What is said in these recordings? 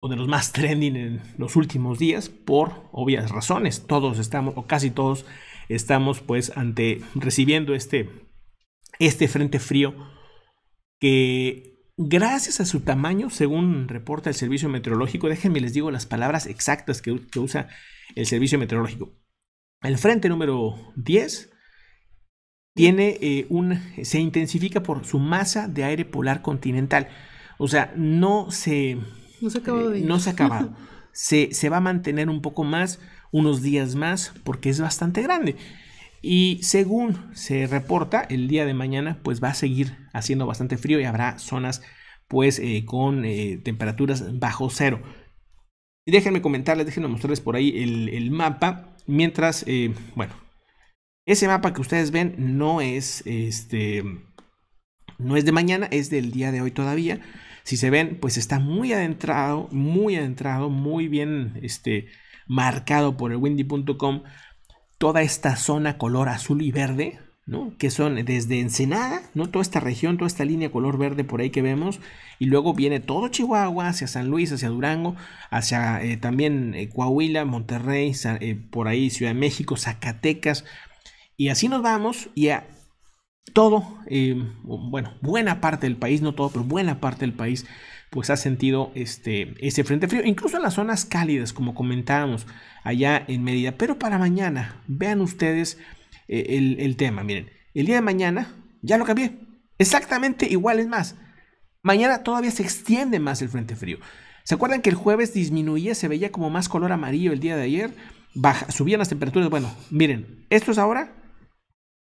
o de los más trending en los últimos días por obvias razones. Todos estamos, o casi todos, estamos pues ante recibiendo este, este frente frío que gracias a su tamaño, según reporta el Servicio Meteorológico, déjenme les digo las palabras exactas que, usa el Servicio Meteorológico. El frente número 10 tiene eh, un, se intensifica por su masa de aire polar continental. O sea, no se no se ha acabado. Eh, no se ha se, va a mantener un poco más, unos días más, porque es bastante grande. Y según se reporta, el día de mañana pues va a seguir haciendo bastante frío y habrá zonas pues eh, con eh, temperaturas bajo cero. Y déjenme comentarles, déjenme mostrarles por ahí el, mapa. Mientras, bueno, ese mapa que ustedes ven no es este, no es de mañana, es del día de hoy todavía. Si se ven, pues está muy adentrado, muy adentrado, muy bien este, marcado por el windy.com toda esta zona color azul y verde, ¿no? Que son desde Ensenada, ¿no? Toda esta región, toda esta línea color verde por ahí que vemos. Y luego viene todo Chihuahua, hacia San Luis, hacia Durango, hacia eh, también eh, Coahuila, Monterrey, eh, por ahí Ciudad de México, Zacatecas. Y así nos vamos. Y a, todo, eh, bueno, buena parte del país, no todo, pero buena parte del país, pues ha sentido este, ese frente frío, incluso en las zonas cálidas, como comentábamos allá en Medida Pero para mañana, vean ustedes eh, el, tema, miren, el día de mañana ya lo cambié, exactamente igual es más. Mañana todavía se extiende más el frente frío. ¿Se acuerdan que el jueves disminuía, se veía como más color amarillo el día de ayer? Baja, subían las temperaturas. Bueno, miren, esto es ahora,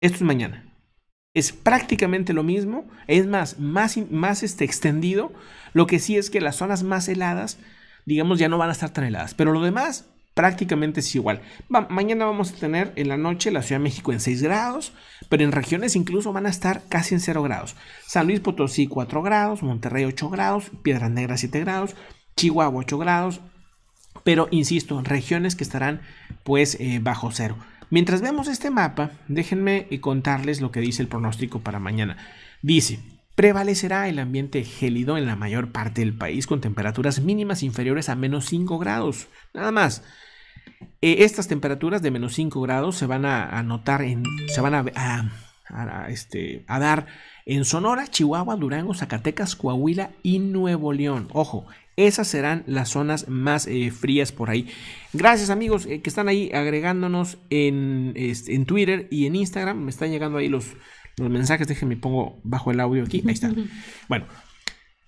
esto es mañana. Es prácticamente lo mismo, es más, más, más este, extendido. Lo que sí es que las zonas más heladas, digamos, ya no van a estar tan heladas. Pero lo demás prácticamente es igual. mañana vamos a tener en la noche la Ciudad de México en 6 grados, pero en regiones incluso van a estar casi en 0 grados. San Luis Potosí 4 grados, Monterrey 8 grados, Piedras Negras 7 grados, Chihuahua 8 grados, pero insisto, regiones que estarán pues eh, bajo cero. Mientras vemos este mapa, déjenme contarles lo que dice el pronóstico para mañana. Dice, Prevalecerá el ambiente gélido en la mayor parte del país con temperaturas mínimas inferiores a menos 5 grados. Nada más. Eh, estas temperaturas de menos 5 grados se van a, notar en. se van este, a dar en Sonora, Chihuahua, Durango, Zacatecas, Coahuila y Nuevo León. Ojo, esas serán las zonas más eh, frías por ahí. Gracias amigos eh, que están ahí agregándonos en, Twitter y en Instagram. Me están llegando ahí los, los mensajes. Déjenme pongo bajo el audio aquí. Ahí están. Bueno,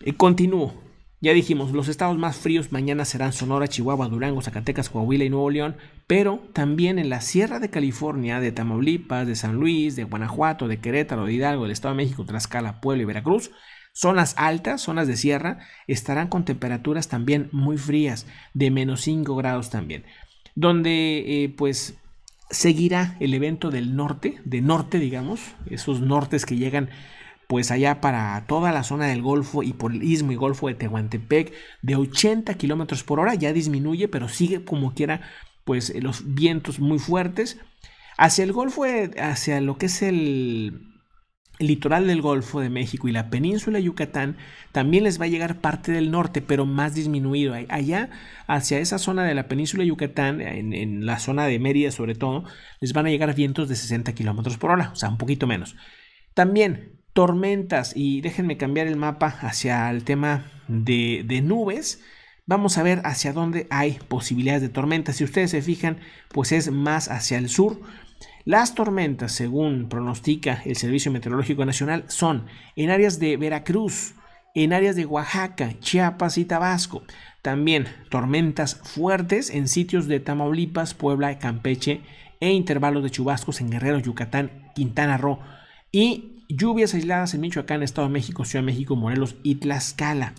eh, continúo. Ya dijimos, los estados más fríos mañana serán Sonora, Chihuahua, Durango, Zacatecas, Coahuila y Nuevo León, pero también en la Sierra de California, de Tamaulipas, de San Luis, de Guanajuato, de Querétaro, de Hidalgo, del Estado de México, Tlaxcala, Puebla y Veracruz Zonas altas, zonas de sierra, estarán con temperaturas también muy frías, de menos 5 grados también, donde eh, pues seguirá el evento del norte, de norte digamos, esos nortes que llegan pues allá para toda la zona del Golfo y por el Istmo y Golfo de Tehuantepec de 80 kilómetros por hora, ya disminuye, pero sigue como quiera pues los vientos muy fuertes. Hacia el Golfo, eh, hacia lo que es el, el litoral del Golfo de México y la península de Yucatán, también les va a llegar parte del norte, pero más disminuido. Allá, hacia esa zona de la península de Yucatán, en, la zona de Mérida sobre todo, les van a llegar vientos de 60 kilómetros por hora, o sea, un poquito menos. También tormentas, y déjenme cambiar el mapa hacia el tema de, de nubes vamos a ver hacia dónde hay posibilidades de tormentas. Si ustedes se fijan, pues es más hacia el sur. Las tormentas, según pronostica el Servicio Meteorológico Nacional, son en áreas de Veracruz, en áreas de Oaxaca, Chiapas y Tabasco. También tormentas fuertes en sitios de Tamaulipas, Puebla, Campeche e intervalos de chubascos en Guerrero, Yucatán, Quintana Roo y lluvias aisladas en Michoacán, Estado de México, Ciudad de México, Morelos y Tlaxcala.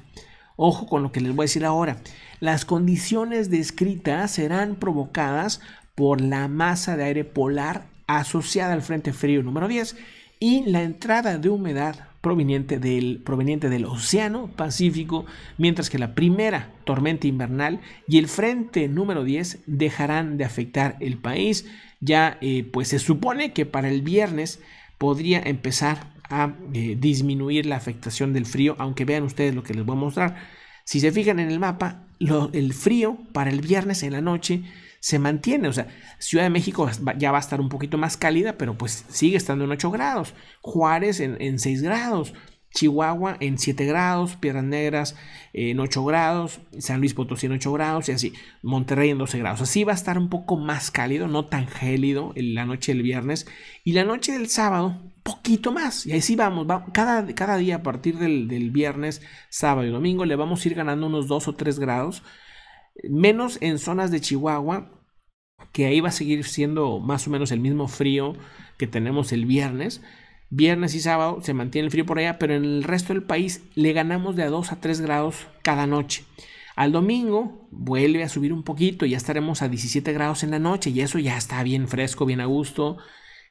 Ojo con lo que les voy a decir ahora. Las condiciones descritas serán provocadas por la masa de aire polar asociada al Frente Frío número 10 y la entrada de humedad proveniente del, proveniente del Océano Pacífico, mientras que la primera tormenta invernal y el frente número 10 dejarán de afectar el país. Ya eh, pues se supone que para el viernes podría empezar a eh, disminuir la afectación del frío, aunque vean ustedes lo que les voy a mostrar. Si se fijan en el mapa, lo, el frío para el viernes en la noche se mantiene. O sea, Ciudad de México ya va a estar un poquito más cálida, pero pues sigue estando en 8 grados. Juárez en, 6 grados. Chihuahua en 7 grados, Piedras Negras en 8 grados, San Luis Potosí en 8 grados y así, Monterrey en 12 grados. Así va a estar un poco más cálido, no tan gélido en la noche del viernes y la noche del sábado, poquito más. Y ahí así vamos, cada, cada, día a partir del, del, viernes, sábado y domingo le vamos a ir ganando unos 2 o 3 grados menos en zonas de Chihuahua, que ahí va a seguir siendo más o menos el mismo frío que tenemos el viernes. Viernes y sábado se mantiene el frío por allá, pero en el resto del país le ganamos de a 2 a 3 grados cada noche. Al domingo vuelve a subir un poquito, ya estaremos a 17 grados en la noche y eso ya está bien fresco, bien a gusto.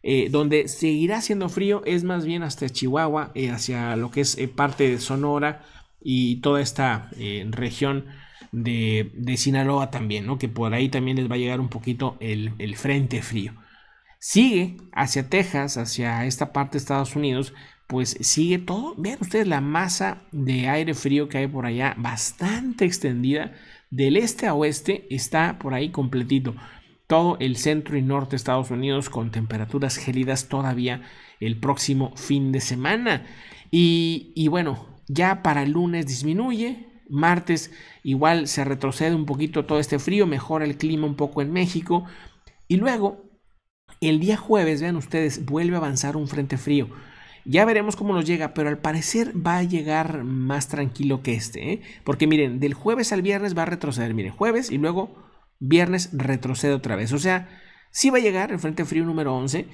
Eh, donde seguirá siendo frío es más bien hasta Chihuahua, eh, hacia lo que es eh, parte de Sonora y toda esta región de, Sinaloa también, Que por ahí también les va a llegar un poquito el, frente frío. Sigue hacia Texas, hacia esta parte de Estados Unidos, pues sigue todo. Vean ustedes la masa de aire frío que hay por allá, bastante extendida. Del este a oeste está por ahí completito. Todo el centro y norte de Estados Unidos con temperaturas gélidas todavía el próximo fin de semana. Y, y bueno, ya para el lunes disminuye, Martes igual se retrocede un poquito todo este frío, mejora el clima un poco en México. Y luego, el día jueves, vean ustedes, vuelve a avanzar un frente frío. Ya veremos cómo nos llega, pero al parecer va a llegar más tranquilo que este. ¿eh? Porque miren, del jueves al viernes va a retroceder. Miren, jueves y luego viernes retrocede otra vez. O sea, si va a llegar el frente frío número 11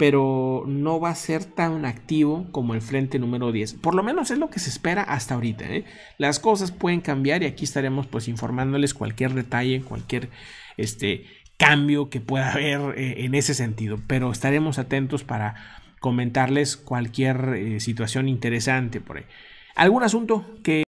pero no va a ser tan activo como el frente número 10. Por lo menos es lo que se espera hasta ahorita. ¿eh? Las cosas pueden cambiar y aquí estaremos pues informándoles cualquier detalle, cualquier este, cambio que pueda haber eh, en ese sentido. Pero estaremos atentos para comentarles cualquier eh, situación interesante por ahí. ¿Algún asunto que...